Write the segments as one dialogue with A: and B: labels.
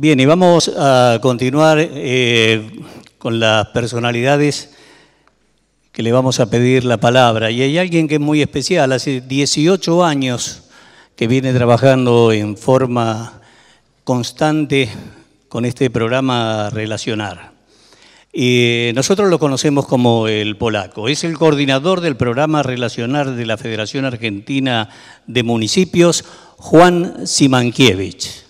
A: Bien, y vamos a continuar eh, con las personalidades que le vamos a pedir la palabra. Y hay alguien que es muy especial, hace 18 años que viene trabajando en forma constante con este programa Relacionar. Y nosotros lo conocemos como el polaco. Es el coordinador del programa Relacionar de la Federación Argentina de Municipios, Juan Simankiewicz.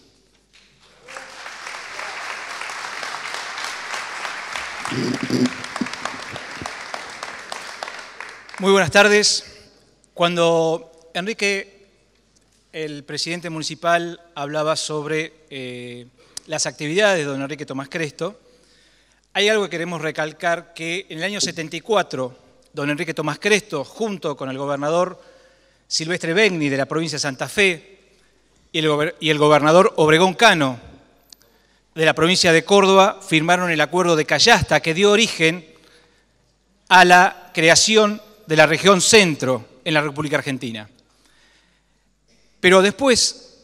A: Muy buenas tardes. Cuando Enrique, el presidente municipal, hablaba sobre eh, las actividades de don Enrique Tomás Cresto, hay algo que queremos recalcar que en el año 74, don Enrique Tomás Cresto, junto con el gobernador Silvestre Begni de la provincia de Santa Fe y el gobernador Obregón Cano de la provincia de Córdoba firmaron el acuerdo de Callasta que dio origen a la creación de la región centro en la República Argentina. Pero después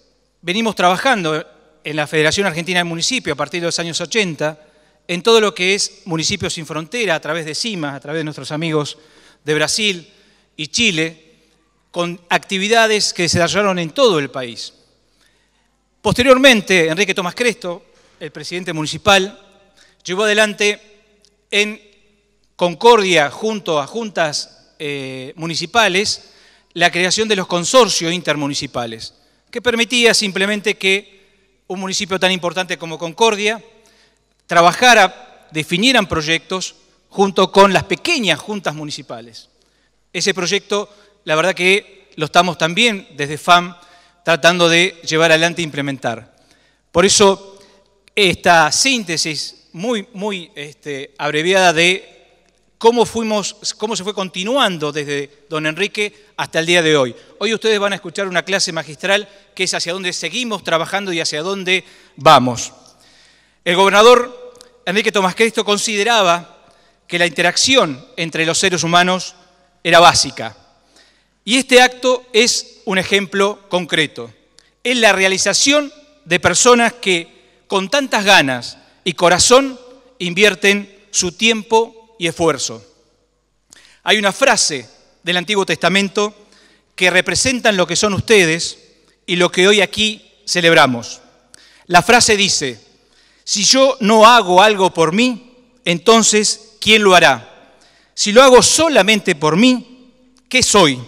A: venimos trabajando en la Federación Argentina de Municipios a partir de los años 80 en todo lo que es municipios sin frontera a través de CIMA, a través de nuestros amigos de Brasil y Chile, con actividades que se desarrollaron en todo el país. Posteriormente, Enrique Tomás Cresto el presidente municipal, llevó adelante en concordia junto a juntas eh, municipales la creación de los consorcios intermunicipales, que permitía simplemente que un municipio tan importante como Concordia trabajara, definieran proyectos junto con las pequeñas juntas municipales. Ese proyecto, la verdad que lo estamos también desde FAM tratando de llevar adelante e implementar. Por eso esta síntesis muy, muy este, abreviada de cómo, fuimos, cómo se fue continuando desde don Enrique hasta el día de hoy. Hoy ustedes van a escuchar una clase magistral que es hacia dónde seguimos trabajando y hacia dónde vamos. El gobernador Enrique Tomás Cristo consideraba que la interacción entre los seres humanos era básica. Y este acto es un ejemplo concreto. Es la realización de personas que con tantas ganas y corazón invierten su tiempo y esfuerzo. Hay una frase del Antiguo Testamento que representan lo que son ustedes y lo que hoy aquí celebramos. La frase dice, si yo no hago algo por mí, entonces, ¿quién lo hará? Si lo hago solamente por mí, ¿qué soy?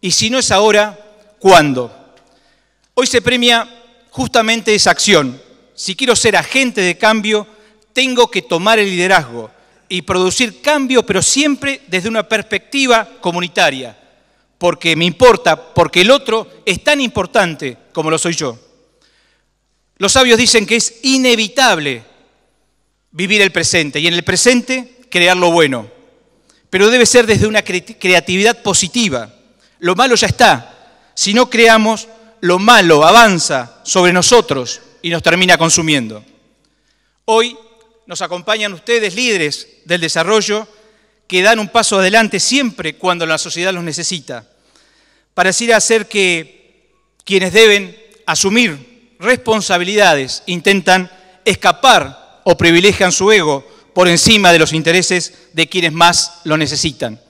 A: Y si no es ahora, ¿cuándo? Hoy se premia justamente esa acción, si quiero ser agente de cambio, tengo que tomar el liderazgo y producir cambio, pero siempre desde una perspectiva comunitaria, porque me importa, porque el otro es tan importante como lo soy yo. Los sabios dicen que es inevitable vivir el presente y en el presente crear lo bueno, pero debe ser desde una creatividad positiva. Lo malo ya está. Si no creamos, lo malo avanza sobre nosotros y nos termina consumiendo. Hoy nos acompañan ustedes, líderes del desarrollo, que dan un paso adelante siempre cuando la sociedad los necesita, para así hacer que quienes deben asumir responsabilidades intentan escapar o privilegian su ego por encima de los intereses de quienes más lo necesitan.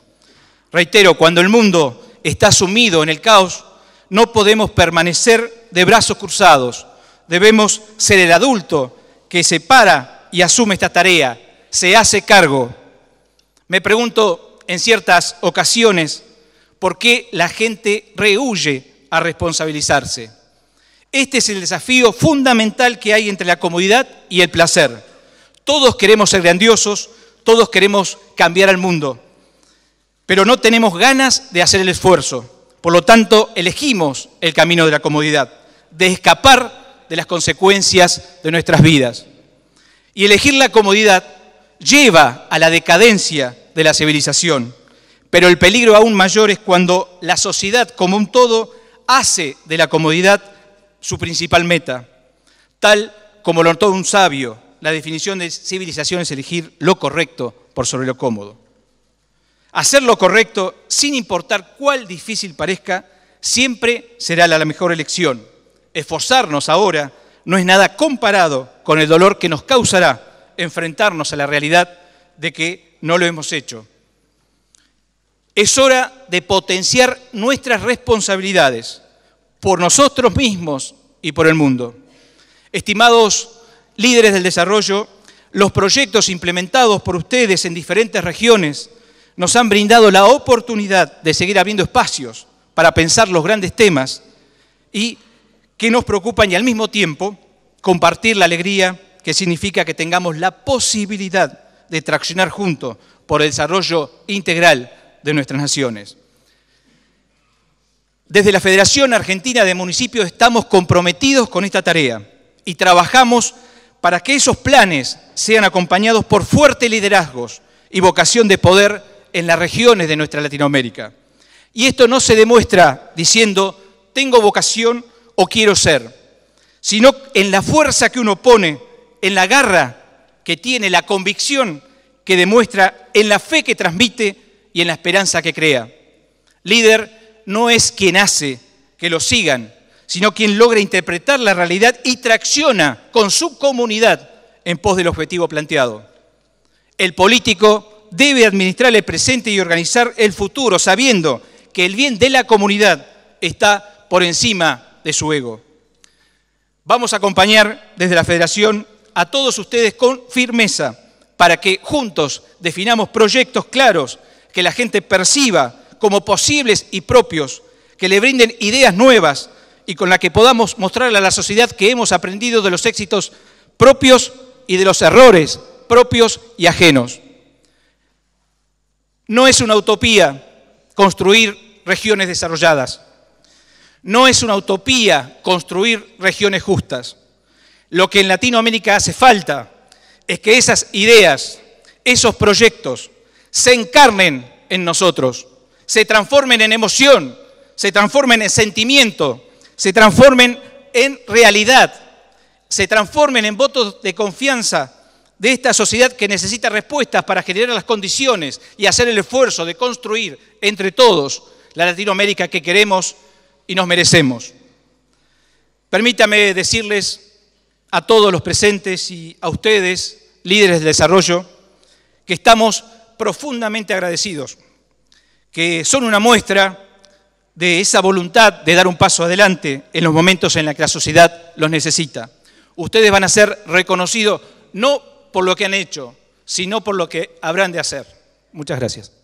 A: Reitero, cuando el mundo está sumido en el caos, no podemos permanecer de brazos cruzados debemos ser el adulto que se para y asume esta tarea, se hace cargo. Me pregunto en ciertas ocasiones por qué la gente rehuye a responsabilizarse. Este es el desafío fundamental que hay entre la comodidad y el placer. Todos queremos ser grandiosos, todos queremos cambiar al mundo, pero no tenemos ganas de hacer el esfuerzo. Por lo tanto, elegimos el camino de la comodidad, de escapar de las consecuencias de nuestras vidas. Y elegir la comodidad lleva a la decadencia de la civilización, pero el peligro aún mayor es cuando la sociedad como un todo hace de la comodidad su principal meta, tal como lo notó un sabio, la definición de civilización es elegir lo correcto por sobre lo cómodo. Hacer lo correcto, sin importar cuál difícil parezca, siempre será la mejor elección. Esforzarnos ahora no es nada comparado con el dolor que nos causará enfrentarnos a la realidad de que no lo hemos hecho. Es hora de potenciar nuestras responsabilidades por nosotros mismos y por el mundo. Estimados líderes del desarrollo, los proyectos implementados por ustedes en diferentes regiones nos han brindado la oportunidad de seguir abriendo espacios para pensar los grandes temas y que nos preocupan y al mismo tiempo compartir la alegría que significa que tengamos la posibilidad de traccionar juntos por el desarrollo integral de nuestras naciones. Desde la Federación Argentina de Municipios estamos comprometidos con esta tarea y trabajamos para que esos planes sean acompañados por fuertes liderazgos y vocación de poder en las regiones de nuestra Latinoamérica. Y esto no se demuestra diciendo, tengo vocación o quiero ser, sino en la fuerza que uno pone, en la garra que tiene, la convicción que demuestra, en la fe que transmite y en la esperanza que crea. Líder no es quien hace que lo sigan, sino quien logra interpretar la realidad y tracciona con su comunidad en pos del objetivo planteado. El político debe administrar el presente y organizar el futuro, sabiendo que el bien de la comunidad está por encima de su ego. Vamos a acompañar desde la Federación a todos ustedes con firmeza para que juntos definamos proyectos claros que la gente perciba como posibles y propios, que le brinden ideas nuevas y con la que podamos mostrarle a la sociedad que hemos aprendido de los éxitos propios y de los errores propios y ajenos. No es una utopía construir regiones desarrolladas. No es una utopía construir regiones justas. Lo que en Latinoamérica hace falta es que esas ideas, esos proyectos, se encarnen en nosotros, se transformen en emoción, se transformen en sentimiento, se transformen en realidad, se transformen en votos de confianza de esta sociedad que necesita respuestas para generar las condiciones y hacer el esfuerzo de construir entre todos la Latinoamérica que queremos y nos merecemos. Permítame decirles a todos los presentes y a ustedes, líderes de desarrollo, que estamos profundamente agradecidos, que son una muestra de esa voluntad de dar un paso adelante en los momentos en los que la sociedad los necesita. Ustedes van a ser reconocidos no por lo que han hecho, sino por lo que habrán de hacer. Muchas gracias.